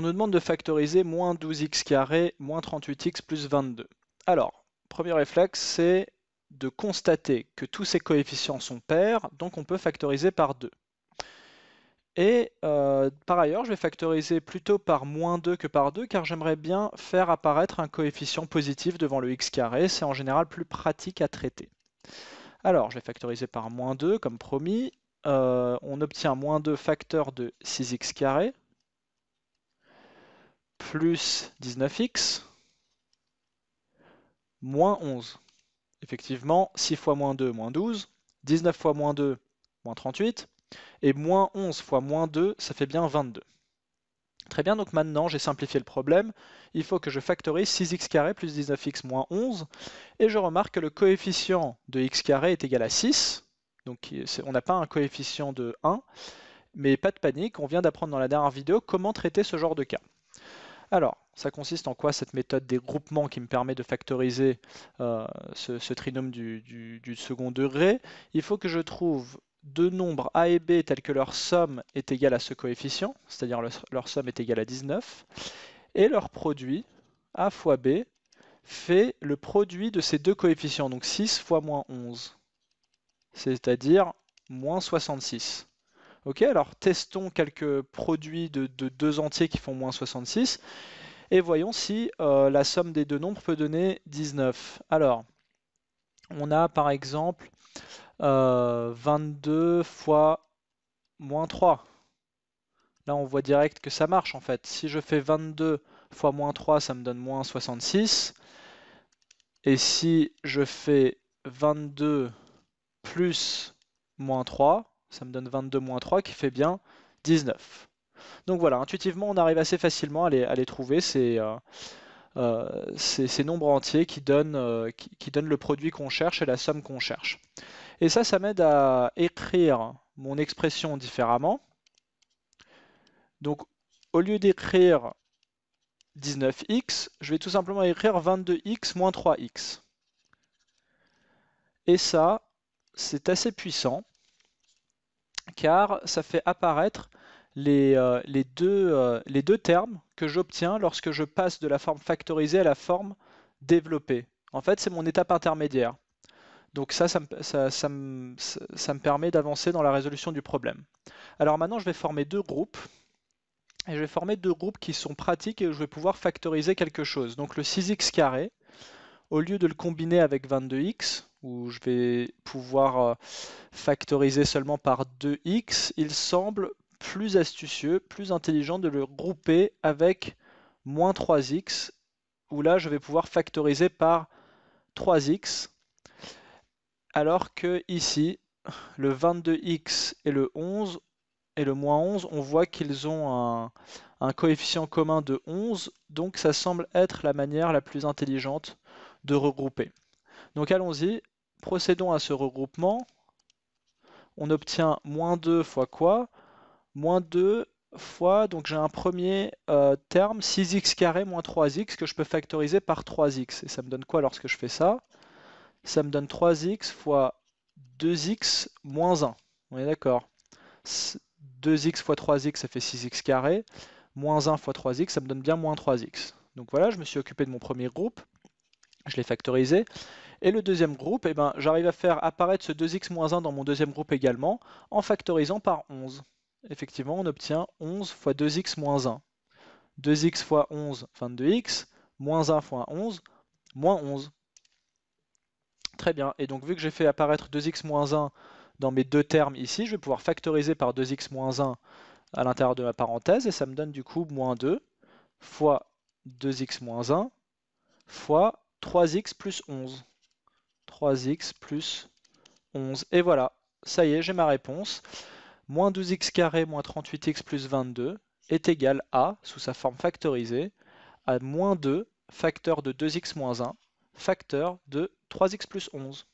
On nous demande de factoriser moins 12x carré, moins 38x plus 22. Alors, premier réflexe, c'est de constater que tous ces coefficients sont pairs, donc on peut factoriser par 2. Et euh, par ailleurs, je vais factoriser plutôt par moins 2 que par 2, car j'aimerais bien faire apparaître un coefficient positif devant le x carré, c'est en général plus pratique à traiter. Alors, je vais factoriser par moins 2, comme promis. Euh, on obtient moins 2 facteur de 6x plus 19x moins 11. Effectivement, 6 fois moins 2, moins 12. 19 fois moins 2, moins 38. Et moins 11 fois moins 2, ça fait bien 22. Très bien, donc maintenant j'ai simplifié le problème. Il faut que je factorise 6x plus 19x moins 11. Et je remarque que le coefficient de x carré est égal à 6. Donc on n'a pas un coefficient de 1. Mais pas de panique, on vient d'apprendre dans la dernière vidéo comment traiter ce genre de cas. Alors, ça consiste en quoi cette méthode des groupements qui me permet de factoriser euh, ce, trinôme du, second degré Il faut que je trouve deux nombres a et b tels que leur somme est égale à ce coefficient, c'est-à-dire leur, leur somme est égale à 19, et leur produit, a fois b, fait le produit de ces deux coefficients, donc 6 fois moins 11, c'est-à-dire moins 66. Ok, alors testons quelques produits de, deux entiers qui font moins 66 et voyons si euh, la somme des deux nombres peut donner 19. Alors, on a par exemple 22 euh, fois moins 3. Là, on voit direct que ça marche en fait. Si je fais 22 fois moins 3, ça me donne moins 66. Et si je fais 22 plus moins 3, ça me donne 22 moins 3 qui fait bien 19. Donc voilà, intuitivement, on arrive assez facilement à les, trouver, euh, euh, ces, ces, nombres entiers qui donnent, euh, qui donnent le produit qu'on cherche et la somme qu'on cherche. Et ça, ça m'aide à écrire mon expression différemment. Donc au lieu d'écrire 19x, je vais tout simplement écrire 22x moins 3x. Et ça, c'est assez puissant car ça fait apparaître euh, euh, les, deux, termes que j'obtiens lorsque je passe de la forme factorisée à la forme développée. En fait, c'est mon étape intermédiaire. Donc ça, ça me, permet d'avancer dans la résolution du problème. Alors maintenant, je vais former deux groupes. Et je vais former deux groupes qui sont pratiques et où je vais pouvoir factoriser quelque chose. Donc le 6x carré, au lieu de le combiner avec 22x, où je vais pouvoir euh, factoriser seulement par 2x, il semble plus astucieux, plus intelligent de le grouper avec moins 3x, où là je vais pouvoir factoriser par 3x, alors que ici, le 22x et le 11 et le moins 11, on voit qu'ils ont un, coefficient commun de 11, donc ça semble être la manière la plus intelligente de regrouper. Donc allons-y, procédons à ce regroupement, on obtient moins 2 fois quoi Moins 2 fois, donc j'ai un premier euh, terme, 6x carré moins 3x, que je peux factoriser par 3x. Et ça me donne quoi lorsque je fais ça Ça me donne 3x fois 2x moins 1. On est d'accord 2x fois 3x, ça fait 6x carré. Moins 1 fois 3x, ça me donne bien moins 3x. Donc voilà, je me suis occupé de mon premier groupe. Je l'ai factorisé. Et le deuxième groupe, eh ben, j'arrive à faire apparaître ce 2x-1 dans mon deuxième groupe également en factorisant par 11. Effectivement, on obtient 11 fois 2x-1. 2x fois 11, 22x, moins 1 fois 11, moins 11. Très bien, et donc vu que j'ai fait apparaître 2x-1 dans mes deux termes ici, je vais pouvoir factoriser par 2x-1 à l'intérieur de ma parenthèse, et ça me donne du coup moins 2 fois 2x-1 fois 3x plus 11. 3x plus 11. Et voilà, ça y est, j'ai ma réponse. Moins 12x carré moins 38x plus 22 est égal à, sous sa forme factorisée, à moins 2 facteur de 2x moins 1 facteur de 3x plus 11.